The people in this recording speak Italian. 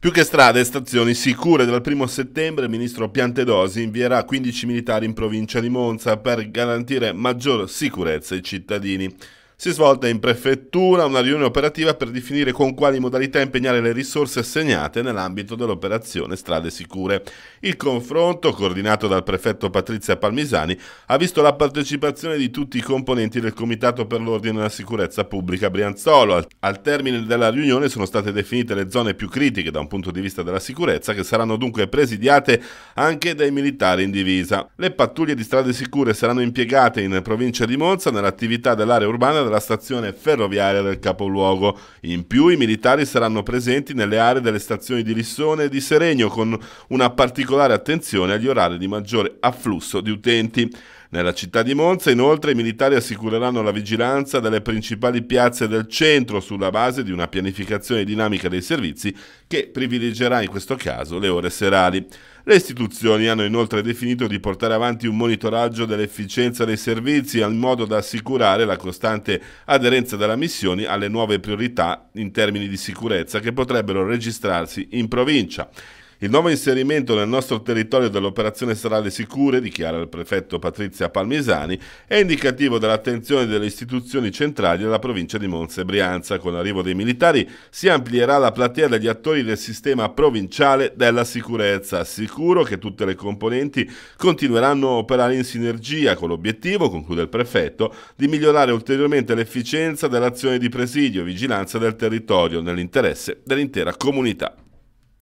Più che strade e stazioni sicure, dal 1 settembre il ministro Piantedosi invierà 15 militari in provincia di Monza per garantire maggior sicurezza ai cittadini si è svolta in prefettura una riunione operativa per definire con quali modalità impegnare le risorse assegnate nell'ambito dell'operazione Strade Sicure. Il confronto, coordinato dal prefetto Patrizia Palmisani, ha visto la partecipazione di tutti i componenti del Comitato per l'Ordine e la Sicurezza Pubblica Brianzolo. Al termine della riunione sono state definite le zone più critiche da un punto di vista della sicurezza che saranno dunque presidiate anche dai militari in divisa. Le pattuglie di strade sicure saranno impiegate in provincia di Monza nell'attività dell'area urbana della stazione ferroviaria del capoluogo. In più i militari saranno presenti nelle aree delle stazioni di Lissone e di Seregno con una particolare attenzione agli orari di maggiore afflusso di utenti. Nella città di Monza inoltre i militari assicureranno la vigilanza delle principali piazze del centro sulla base di una pianificazione dinamica dei servizi che privilegerà in questo caso le ore serali. Le istituzioni hanno inoltre definito di portare avanti un monitoraggio dell'efficienza dei servizi in modo da assicurare la costante aderenza della missione alle nuove priorità in termini di sicurezza che potrebbero registrarsi in provincia. Il nuovo inserimento nel nostro territorio dell'operazione Strade Sicure, dichiara il prefetto Patrizia Palmisani, è indicativo dell'attenzione delle istituzioni centrali della provincia di Monza e Brianza. Con l'arrivo dei militari si amplierà la platea degli attori del sistema provinciale della sicurezza. Assicuro che tutte le componenti continueranno a operare in sinergia con l'obiettivo, conclude il prefetto, di migliorare ulteriormente l'efficienza dell'azione di presidio e vigilanza del territorio nell'interesse dell'intera comunità.